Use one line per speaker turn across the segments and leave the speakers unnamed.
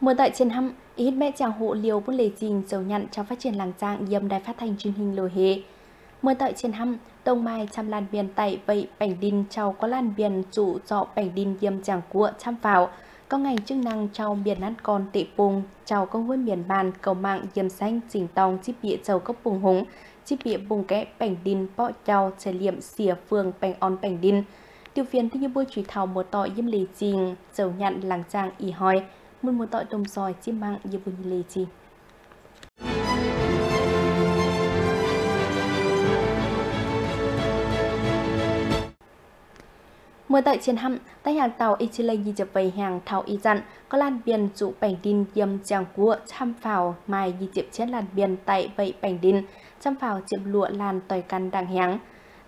Một tại trên hâm, ít mẹ chào hộ liều bút lề trình dấu nhận trong phát triển làng trang dâm đài phát thanh truyền hình lồi hế. Một tại trên hâm, tông mai chăm lan biển tại vậy bảnh đinh chào có lan biển dụ dọ bảnh đinh dâm chàng cua chăm vào. Có ngành chức năng chào biển ăn con tị bùng, chào công huân biển bàn cầu mạng dâm xanh chỉnh tòng chip bịa chầu cấp bùng húng, chip bịa bùng kẽ bảnh đinh bọ chào trải liệm xìa phường bảnh on bảnh đinh. Tiêu viên thích như bôi trùy thảo một tội dâm lề trình, dấu nhận làng trang ỉ hỏi một một tội đồng xoài chim mạng dư vô lê chi. Mưa tại chiến hạm, tại hàng tàu Ichilay di chập về hàng tàu y dặn, có làn biển trụ bành đin yêm chàng cua chăm phào mai di chịp chết làn biển tại vậy bành đin, chăm phào chiếm lụa làn tỏi căn đàng háng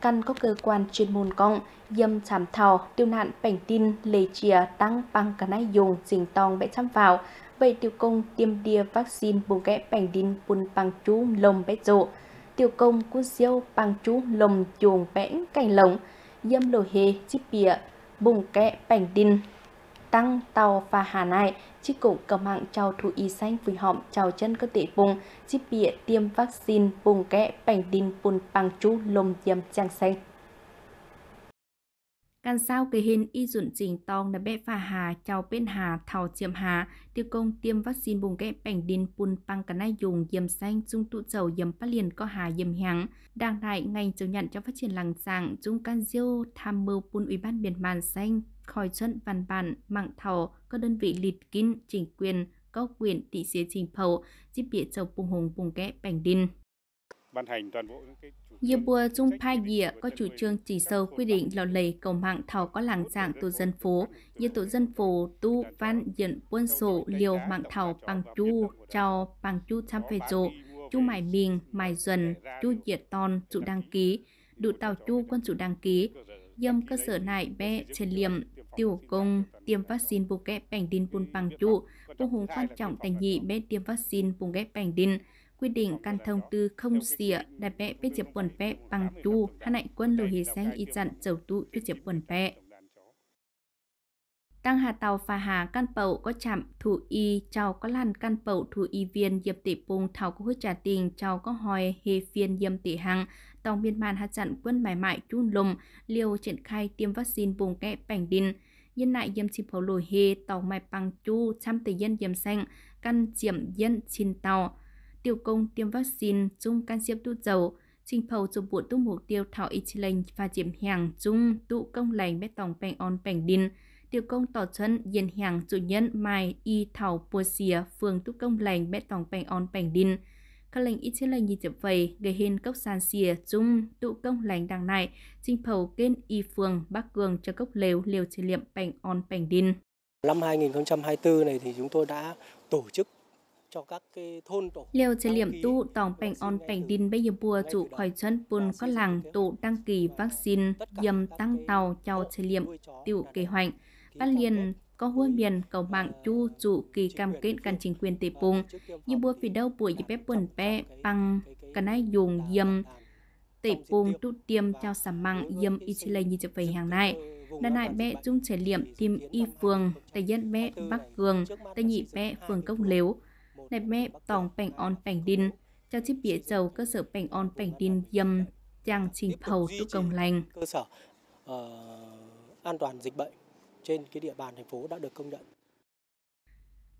căn có cơ quan chuyên môn cộng dâm chảm thò tiêu nạn bảnh tin lề chìa tăng băng cả nai dùng dình tong bẽ chăm vào vậy tiêu công tiêm đia vaccine bùng kẽ bảnh tin bùn băng chú lồng bẽ rộ tiêu công cú siêu băng chú lồng chuồng bẽ cành lồng dâm lồ hề chip bìa bùng kẽ bảnh tin tăng tàu và Hà Nội, chi cục cầm hạng chào thú y xanh vì họm chào chân cơ tế vùng, chiếc bịa tiêm vaccine vùng kẽ bảnh đinh bùn bằng chú lồng tiêm trang xanh. Căn sao kỳ hình y dụn chỉnh tong là bé phà hà chào bên hà thảo chiêm hà tiêu công tiêm vaccine bùng kẽ bảnh đinh bùn băng cả nai dùng dầm xanh chung tụ dầu dầm phát liền có hà dầm hàng đang lại ngành chứng nhận cho phát triển làng giảng chung can diêu tham mưu bùn ủy ban biển màn xanh khỏi chân văn bản mạng thầu các đơn vị lịt kín chính quyền có quyền tỷ xế trình phẩu giúp địa châu vùng hùng vùng kẽ bành đinh ban hành toàn bộ cái Nhiều bùa dung phai dịa có chủ trương chỉ sâu quy định lò lầy cầu mạng thầu có làng dạng tổ dân phố, như tổ dân phố tu văn diện quân sổ liều mạng thầu bằng chu, cho bằng chu trăm phê rộ, chu mải bình, mải dần chu diệt ton, trụ đăng ký, đủ tàu chu quân chủ đăng ký, dâm cơ sở nải bé trần liệm tiểu công tiêm vaccine bù ghép bảnh đinh bùn bằng trụ vô hùng quan trọng thành nhị bé tiêm vaccine bù ghép bảnh đinh quy định căn thông tư không xỉa đại bé bé chiếc quần bé bằng chu hai nại quân lưu hì sáng y chặn chầu tụ cho chiếc quần bé tăng hà tàu phà hà căn bậu có chạm thủ y chào có lăn căn bậu thủ y viên diệp tỷ bùng thảo có hứa trả tiền chào có hòi hề phiên diêm tỷ hằng tòng biên bản hạt chặn quân mãi mãi chun lùm liều triển khai tiêm vaccine bùng kẽ bành đìn nhân lại diêm chim phổ lùi hề tàu mai bằng chu trăm tỷ dân diêm xanh căn diệm dân xin tàu tiêu công tiêm vaccine chung can xiêm tu dầu trình phầu chụp bụi tu mục tiêu thảo y lệnh và diệm hàng chung tụ công lành bét tòng bành on bành đìn Tiểu công tỏ chân yên hàng chủ nhân mai y thảo bùa xìa phường túc công lành bé tòng bành on bành đinh. Các lệnh ít trên lệnh như chậm vầy, gây hên cốc sàn xìa chung tụ công lành đằng này, trình phầu kên y phường bắc cường cho cốc lều liều chế liệm bành on bành đinh. Năm 2024 này thì chúng tôi đã tổ chức cho các cái thôn tổ. Liều chế liệm tụ tòng bành on bành đinh bây giờ bùa chủ khỏi chân bùn có làng tụ đăng ký vaccine dầm tăng tàu chào chế liệm tiểu kế hoạch ban liền có hua miền cầu mạng chu chủ kỳ cam kết cần chính quyền tỷ bùng như bua phía đâu buổi dịp bếp buồn bè bằng cả nay dùng dâm tỷ bùng tu tiêm theo sầm mạng dâm y chi lây như chụp về hàng này đàn hại bé chung trải liệm tìm y phường tay dân bé bắc cường tay nhị bé phường cốc liếu này bé tòng bành on bành đinh cho chiếc bịa dầu cơ sở bành on bành đinh dâm trang trình phầu tu công lành cơ sở ờ, an toàn dịch bệnh trên cái địa bàn thành phố đã được công nhận.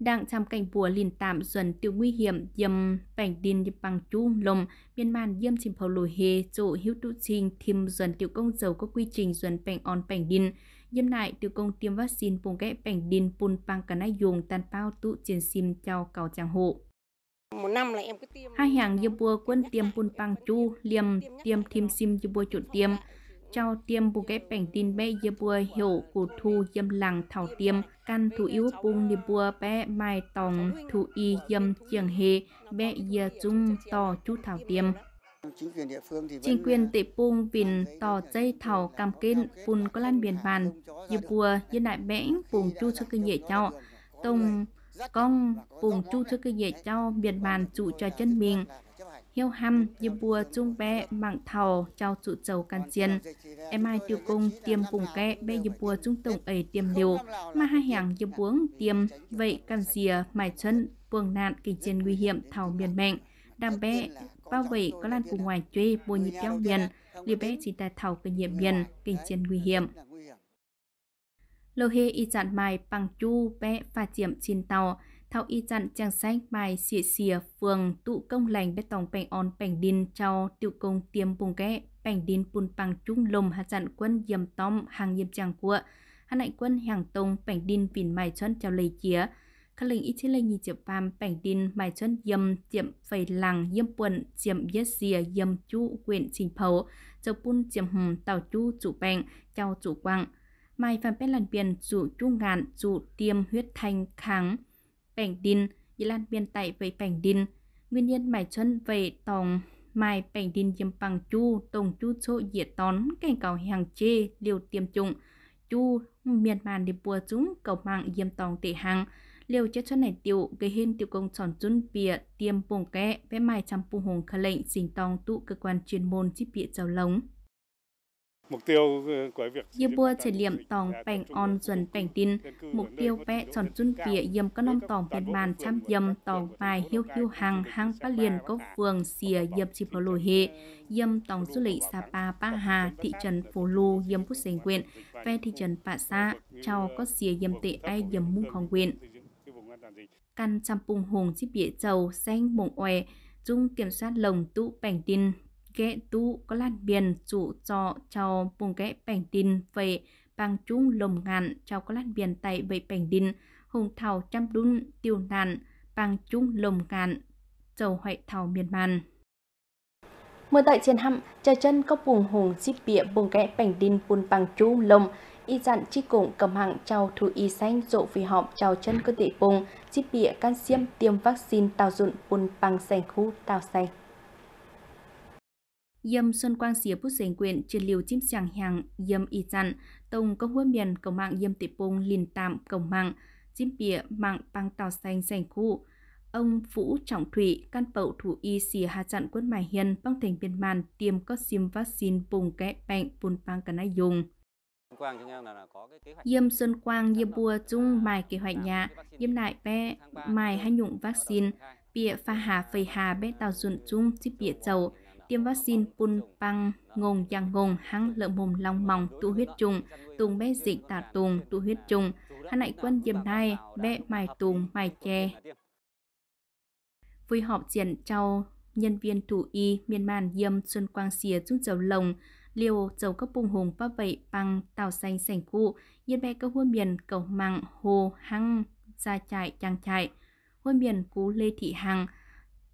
Đang trong cảnh bùa liền tạm dần tiêu nguy hiểm dầm bảnh điên dịp bằng chú lồng biên màn dâm chìm phầu lùi hề chỗ hữu tụ trình thêm dần tiêu công dầu có quy trình dần bảnh on bảnh điên dâm lại tiêu công tiêm vaccine bùng ghé bảnh điên bùn băng cả nai dùng tàn bao tụ trên sim trao cầu trang hộ. Một năm là em cứ tiêm. Hai hàng dâm bùa quân tiêm bùn băng chú liềm tiêm thêm sim dâm bùa chủ tiêm. tiêm trao tiêm bù ghép bành tin bé dê bùa hiểu của thu dâm làng thảo tiêm căn thủ yếu bùng đi bùa bé mai tòng thủ y dâm chiềng hề bé dê chung to chú thảo tiêm chính quyền địa phương thì chính quyền tệ pung vìn tỏ dây thảo cam kết bùn có lan biển bàn dư bùa dân đại bẽn bùng chu cho kinh dễ cho tông công bùng chu cho kinh dễ cho biển bàn trụ cho chân mình hiêu hăm, như bùa chung bé mạng thầu trao trụ trầu can chiến. Em ai tiêu cung tiêm cùng kẽ bé như bùa trung tổng ấy tiêm liều, mà hai hàng như buống tiêm, vậy can dìa, mài chân, vương nạn kinh chiến nguy hiểm thầu miền mệnh. đam bé bao vây có lan cùng ngoài chuê bùa nhịp đeo miền, liều bé chỉ tài thầu kinh nghiệm miền, kinh chiến nguy hiểm lô hê y chặn mài bằng chu bé pha chiểm chín tàu thao y dặn chàng sách bài xịa xìa phường tụ công lành bê tòng bành on bành đin trao tiểu công tiêm bùng ghé bành đin bùn bằng chung lùm hạ dặn quân dầm tóm hàng dầm chàng của hạ hạnh quân hàng tông bành đin vìn mài chân trao lấy chía các lệnh ít chế lệnh nhị chậm phàm bành đin mài chân dầm chậm phầy lằng dầm quần chậm dết xìa dầm chu quyện trình phấu châu bùn chậm hùm tàu chu chủ bành trao chủ quang mai phàm bét làn biển chủ chu ngạn chủ tiêm huyết thanh kháng bẻng tin y lan biên tại về bẻng tin nguyên nhân mải chân về tòng mai bẻng tin diêm bằng chu tổng chu chỗ dịa tón cảnh cầu hàng chê liều tiêm chủng chu miền màn đi bùa chúng cầu mạng diêm tòng tệ hàng liều chết chân này tiêu gây hên tiêu công tròn chun bìa tiêm bùng kẽ vẽ mai chăm bùng hùng khả lệnh xình tòng tụ cơ quan chuyên môn chi bịa chào lống Mục tiêu của việc Yêu bua trải liệm tòng bành on dần bành tin, mục tiêu vẽ tròn chun vỉa yếm có nông tòng bên màn chăm yếm tòng bài hiêu hiêu hàng hàng bát liền có phường xìa yếm chi phổ lồi hệ, yếm tòng du lịch Sapa Ba Hà, thị trấn phố Lù, yếm quốc sành quyện, ve thị trấn Pạ Sa, chào có xìa yếm tệ ai yếm mung không quyện. Căn chăm bùng hùng chiếc bịa dầu xanh mộng oè, dung kiểm soát lồng tụ bành tin, ghé tu có lan biển chủ cho chào bùng ghé bành tin về bằng chung lồng ngạn chào có lan biển tại về bành tin hùng thảo trăm đun tiêu nạn bằng chung lồng ngạn chầu hoại thảo miền màn Mưa tại trên hăm, chờ chân có vùng hùng xíp bịa bùng ghé bành tin bùn bằng chung lồng y dặn chi cùng cầm hạng chào thu y xanh dỗ vì họp chào chân cơ thể bùng, chip bịa can xiêm tiêm vaccine tạo dụng bùn bằng sành khu tạo xanh. Yêm Xuân Quang xía bút sành quyền trên liều chim chẳng hàng Yêm y chặn, tông công huân miền cầu mạng Yêm tịp pung liền tạm cầu mạng, chim bịa mạng băng tàu xanh xanh khu. Ông Vũ Trọng Thủy, căn bậu thủ y xìa hạ chặn quân Mài hiền băng thành biên màn tiêm có xiêm vaccine vùng kẽ bệnh bùn băng cả nay dùng. Yêm Xuân Quang, Yêm Bùa Trung, Mài kế hoạch nhà, Yêm Nại Ve, Mài Hai Nhụng Vaccine, Bịa Pha Hà Phầy Hà Bé Tàu Dùn Trung, Chip Bịa Chầu, tiêm vaccine pun pang ngùng giang ngùng hăng lợn mồm long mòng tụ huyết trùng tùng bé dịch tả tùng tụ huyết trùng hắn lại quân diêm nai bé mài tùng mài chè vui họp diện trao nhân viên thủ y miên man diêm xuân quang xìa chung dầu lồng liều dầu các bùng hùng bắp vậy bằng tàu xanh sảnh cụ nhân bé các huôn miền cầu mạng hồ hăng ra chạy chàng chạy huôn miền cú lê thị hằng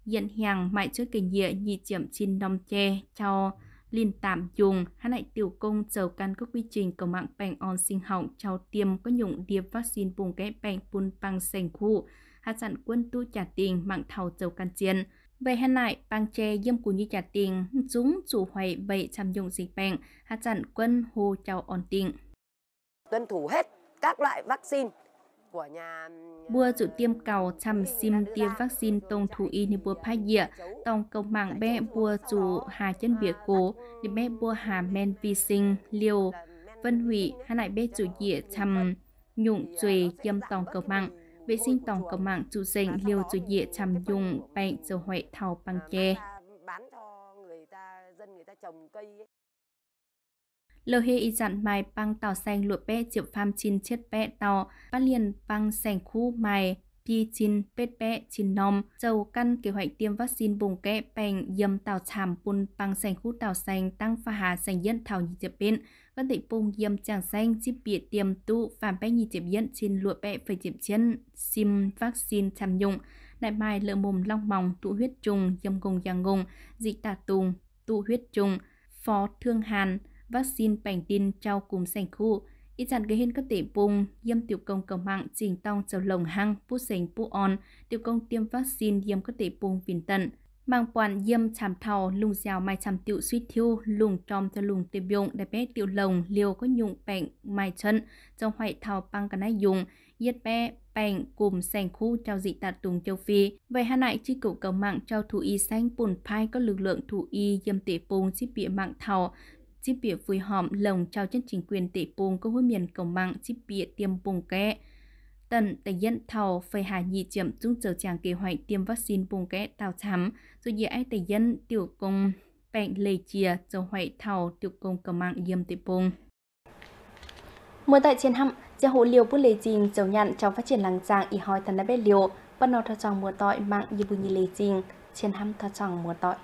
Dân hàng mãi trước kinh địa nhị chiếm xin đồng che cho liên tạm dùng hắn lại tiểu công chờ căn các quy trình cầu mạng bệnh on sinh học cho tiêm có nhụng điệp vaccine vùng cái bệnh bùn bằng sành khu hạ dặn quân tu trả tiền mạng thầu chờ căn chiến về hẹn lại bằng che dâm cù như trả tiền dũng chủ hoài vậy chăm dụng dịch bệnh hạ dặn quân hô chào ổn định tuân thủ hết các loại vaccine Bua chủ tiêm cầu chăm sim tiêm vaccine tông thu y như bua phá dịa, tông công mạng bé bua chủ hà chân bìa cố, như bé bua hà men vi sinh, liều, vân hủy, hai lại bé chủ dịa chăm nhụng chuề à, tiêm tòng cầu mạng, vệ sinh tòng cầu mạng chủ dành liều chủ dịa chăm dùng bệnh dầu huệ thảo bằng ờ, chè lờ hê y dặn mài băng tàu xanh lụa bé triệu pham chín chết bé tàu bắt liền băng sành khu mài pi chín pết bé chín nom dầu căn kế hoạch tiêm vaccine bùng kẽ bành dầm tàu chàm bùn băng sành khu tàu xanh tăng pha hà sành dân thảo nhị diệp bên vẫn tị bùng dầm chàng xanh chip bịa tiêm tụ phàm bé nhị diệp dân chín lụa bé phải diệp chân sim vaccine chàm nhung đại mai lợ mồm long mòng tụ huyết trùng dầm gùng giang gùng dị tà tùng tụ huyết trùng phó thương hàn vaccine bành tin trao cùng sành khu, ít dàn gây hên các tế bùng, dâm tiểu công cầu mạng trình tông trầu lồng hăng, bút sành bút on, tiểu công tiêm vaccine dâm các tế bùng viên tận. Mang quản dâm chạm thầu lùng dèo mai chạm tiểu suy thiêu, lùng trong cho lùng tiêm dụng để bé tiểu lồng liều có nhụng bệnh mai chân, trong hoại thầu băng cả nái dùng, yết bé bành cùng sành khu trao dị tạt tùng châu Phi. Vậy hà nại chi cầu cầu mạng trao thủ y xanh bùn phai có lực lượng thủ y dâm tế bùng chi bịa mạng thầu, chỉ bịa vui hòm lồng trao chân chính quyền tệ bùng cơ hội miền cầu mạng chỉ bịa tiêm bùng kẽ. Tần tây dân thầu phải hà nhị chiếm chung chờ chàng kế hoạch tiêm vaccine bùng kẽ tàu thắm, rồi dĩa ai tây dân tiểu công bệnh lề chìa chờ hoại thầu tiểu công cầu mạng yêm tệ bùng. mưa tại chiến hạm, gia hồ liều bút lề trình dầu nhận trong phát triển làng giang y hỏi thần đã biết liều, bắt nó thật trọng mùa tội mạng như bù nhì lê trình, chiến hạm thật trọng mùa tội.